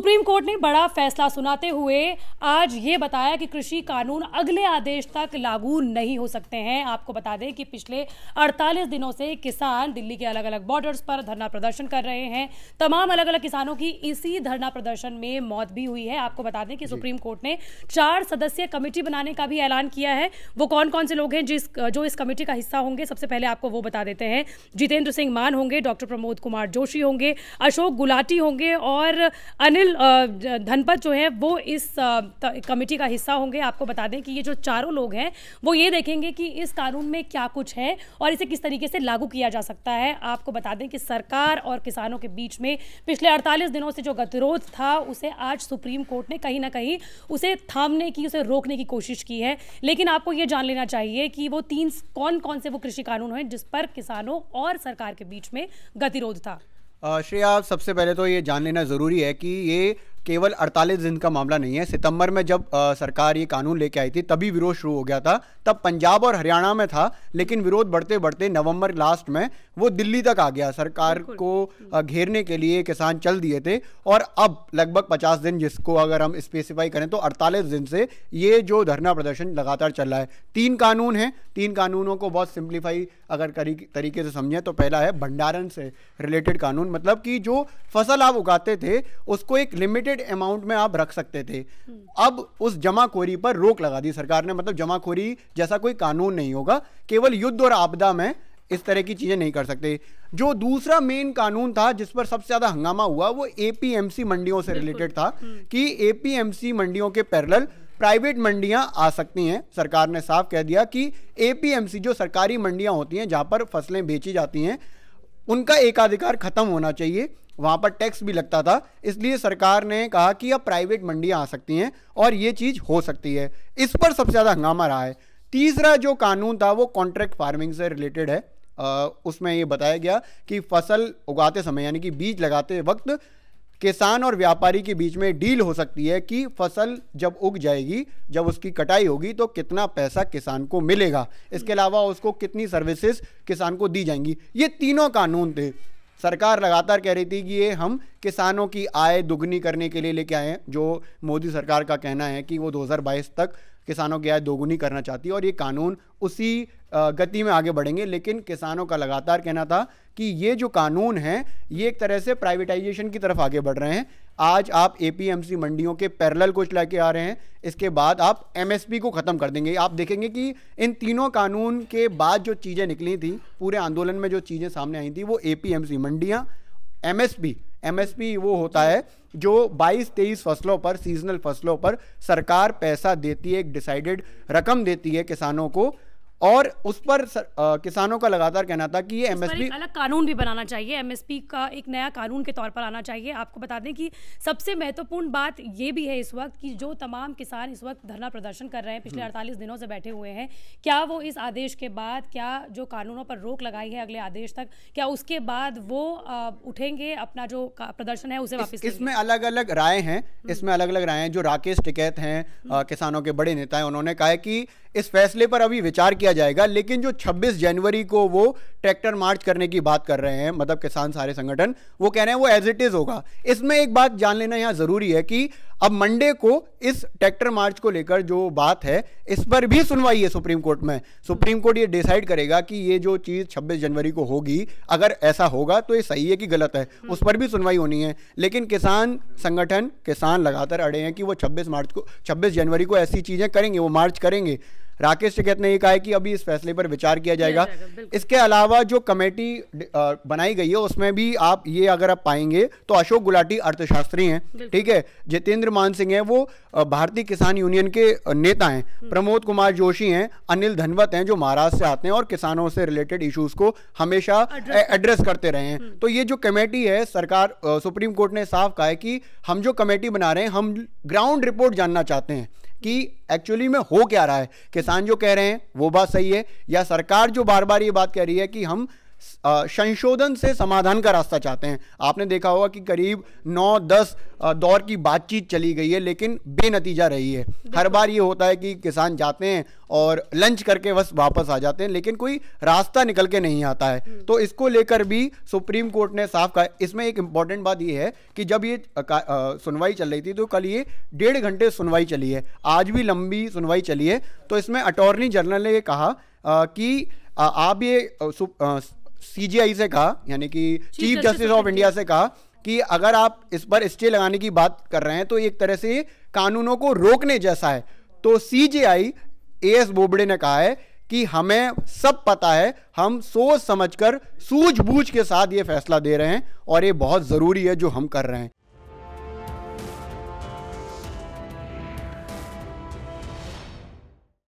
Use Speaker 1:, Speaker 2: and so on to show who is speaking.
Speaker 1: Supreme court ने बड़ा फैसला सुनाते हुए आज ये बताया कि कृषि कानून अगले आदेश तक लागू नहीं हो सकते हैं आपको बता दें कि पिछले 48 दिनों से किसान दिल्ली के अलग अलग बॉर्डर्स पर धरना प्रदर्शन कर रहे हैं तमाम अलग अलग किसानों की इसी धरना प्रदर्शन में मौत भी हुई है आपको बता दें कि सुप्रीम कोर्ट ने चार सदस्यीय कमेटी बनाने का भी ऐलान किया है वो कौन कौन से लोग हैं जिस जो इस कमेटी का हिस्सा होंगे सबसे पहले आपको वो बता देते हैं जितेंद्र सिंह मान होंगे डॉक्टर प्रमोद कुमार जोशी होंगे अशोक गुलाटी होंगे और अनिल टोटल धनपत जो है वो इस कमेटी का हिस्सा होंगे आपको बता दें कि ये जो चारों लोग हैं वो ये देखेंगे कि इस कानून में क्या कुछ है और इसे किस तरीके से लागू किया जा सकता है आपको बता दें कि सरकार और किसानों के बीच में पिछले अड़तालीस दिनों से जो गतिरोध था उसे आज सुप्रीम कोर्ट ने कहीं ना कहीं उसे थामने की उसे रोकने की कोशिश की है लेकिन आपको ये जान लेना चाहिए कि वो तीन कौन कौन से वो कृषि कानून हैं जिस पर किसानों और सरकार के बीच में गतिरोध था
Speaker 2: श्रेया सबसे पहले तो ये जान लेना ज़रूरी है कि ये केवल अड़तालीस दिन का मामला नहीं है सितंबर में जब आ, सरकार ये कानून लेके आई थी तभी विरोध शुरू हो गया था तब पंजाब और हरियाणा में था लेकिन विरोध बढ़ते बढ़ते नवंबर लास्ट में वो दिल्ली तक आ गया सरकार को घेरने के लिए किसान चल दिए थे और अब लगभग पचास दिन जिसको अगर हम स्पेसिफाई करें तो अड़तालीस दिन से ये जो धरना प्रदर्शन लगातार चल रहा है तीन कानून हैं तीन कानूनों को बहुत सिंप्लीफाई अगर तरीके से समझें तो पहला है भंडारण से रिलेटेड कानून मतलब कि जो फसल आप उगाते थे उसको एक लिमिटेड लिमिटेड अमाउंट में आप रख सकते थे अब उस जमाखोरी पर रोक लगा दी सरकार ने मतलब जमाखोरी जैसा कोई कानून नहीं होगा केवल युद्ध और आपदा में इस तरह की चीज़ें नहीं कर सकते जो दूसरा मेन कानून था जिस पर सबसे ज़्यादा हंगामा हुआ वो एपीएमसी मंडियों से रिलेटेड था हम्म। कि एपीएमसी मंडियों के पैरल प्राइवेट मंडियां आ सकती हैं सरकार ने साफ कह दिया कि एपीएमसी जो सरकारी मंडियां होती हैं जहां पर फसलें बेची जाती हैं उनका एकाधिकार खत्म होना चाहिए वहां पर टैक्स भी लगता था इसलिए सरकार ने कहा कि अब प्राइवेट मंडियाँ आ सकती हैं और ये चीज़ हो सकती है इस पर सबसे ज़्यादा हंगामा रहा है तीसरा जो कानून था वो कॉन्ट्रैक्ट फार्मिंग से रिलेटेड है आ, उसमें ये बताया गया कि फसल उगाते समय यानी कि बीज लगाते वक्त किसान और व्यापारी के बीच में डील हो सकती है कि फसल जब उग जाएगी जब उसकी कटाई होगी तो कितना पैसा किसान को मिलेगा इसके अलावा उसको कितनी सर्विसेज किसान को दी जाएंगी ये तीनों कानून थे सरकार लगातार कह रही थी कि ये हम किसानों की आय दुगनी करने के लिए लेके आए हैं जो मोदी सरकार का कहना है कि वो 2022 तक किसानों की आय दोगुनी करना चाहती है और ये कानून उसी गति में आगे बढ़ेंगे लेकिन किसानों का लगातार कहना था कि ये जो कानून है ये एक तरह से प्राइवेटाइजेशन की तरफ आगे बढ़ रहे हैं आज आप एपीएमसी मंडियों के पैरेलल कुछ लेके आ रहे हैं इसके बाद आप एमएसपी को ख़त्म कर देंगे आप देखेंगे कि इन तीनों कानून के बाद जो चीज़ें निकली थी पूरे आंदोलन में जो चीज़ें सामने आई थी वो एपीएमसी मंडियाँ एम एमएसपी वो होता है जो 22 तेईस फसलों पर सीजनल फसलों पर सरकार पैसा देती है एक डिसाइडेड रकम देती है किसानों को और उस पर सर, आ, किसानों का लगातार कहना था कि ये एमएसपी
Speaker 1: अलग कानून भी बनाना चाहिए एमएसपी का एक नया कानून के तौर पर आना चाहिए आपको बता दें कि सबसे महत्वपूर्ण बात ये भी है इस वक्त कि जो तमाम किसान इस वक्त धरना प्रदर्शन कर रहे हैं पिछले हम्म। अड़तालीस दिनों से बैठे हुए हैं क्या वो इस आदेश के बाद क्या जो कानूनों पर रोक लगाई है अगले आदेश तक क्या उसके बाद वो उठेंगे अपना जो प्रदर्शन है उसे वापस इसमें
Speaker 2: अलग अलग राय है हम्म। इसमें अलग अलग राय है जो राकेश टिकैत हैं हम्म। किसानों के बड़े नेता है उन्होंने कहा है कि इस फैसले पर अभी विचार किया जाएगा लेकिन जो 26 जनवरी को वो ट्रैक्टर मार्च करने की बात कर रहे हैं मतलब किसान सारे संगठन वो कह रहे हैं वो एज इट इज होगा इसमें एक बात जान लेना यहाँ जरूरी है कि अब मंडे को इस ट्रैक्टर मार्च को लेकर जो बात है इस पर भी सुनवाई है सुप्रीम कोर्ट में सुप्रीम कोर्ट ये डिसाइड करेगा कि ये जो चीज़ 26 जनवरी को होगी अगर ऐसा होगा तो ये सही है कि गलत है उस पर भी सुनवाई होनी है लेकिन किसान संगठन किसान लगातार अड़े हैं कि वो छब्बीस मार्च को छब्बीस जनवरी को ऐसी चीज़ें करेंगे वो मार्च करेंगे राकेश टिकैत ने यह कहा है कि अभी इस फैसले पर विचार किया जाएगा इसके अलावा जो कमेटी बनाई गई है उसमें भी आप ये अगर आप पाएंगे तो अशोक गुलाटी अर्थशास्त्री हैं ठीक है जितेंद्र मान सिंह हैं वो भारतीय किसान यूनियन के नेता हैं हम्म। प्रमोद कुमार जोशी हैं अनिल धनवत हैं जो महाराष्ट्र से आते हैं और किसानों से रिलेटेड इश्यूज को हमेशा एड्रेस करते रहे हैं हम्म। तो ये जो कमेटी है सरकार सुप्रीम कोर्ट ने साफ कहा है कि हम जो कमेटी बना रहे हैं हम ग्राउंड रिपोर्ट जानना चाहते हैं कि एक्चुअली में हो क्या रहा है किसान जो कह रहे हैं वो बात सही है या सरकार जो बार बार ये बात कह रही है कि हम संशोधन से समाधान का रास्ता चाहते हैं आपने देखा होगा कि करीब नौ दस दौर की बातचीत चली गई है लेकिन बेनतीजा रही है हर बार ये होता है कि किसान जाते हैं और लंच करके बस वापस आ जाते हैं लेकिन कोई रास्ता निकल के नहीं आता है हम्म। तो इसको लेकर भी सुप्रीम कोर्ट ने साफ कहा इसमें एक इम्पॉर्टेंट बात यह है कि जब ये सुनवाई चल रही थी तो कल ये डेढ़ घंटे सुनवाई चली है आज भी लंबी सुनवाई चली है तो इसमें अटॉर्नी जनरल ने ये कहा कि आप ये सीजीआई से कहा यानी कि चीफ जस्टिस ऑफ इंडिया से कहा कि अगर आप इस पर स्टे लगाने की बात कर रहे हैं तो एक तरह से कानूनों को रोकने जैसा है तो सीजीआई एस बोबड़े ने कहा है कि हमें सब पता है हम सोच समझकर सूझबूझ के साथ ये फैसला दे रहे हैं और ये बहुत ज़रूरी है जो हम कर रहे हैं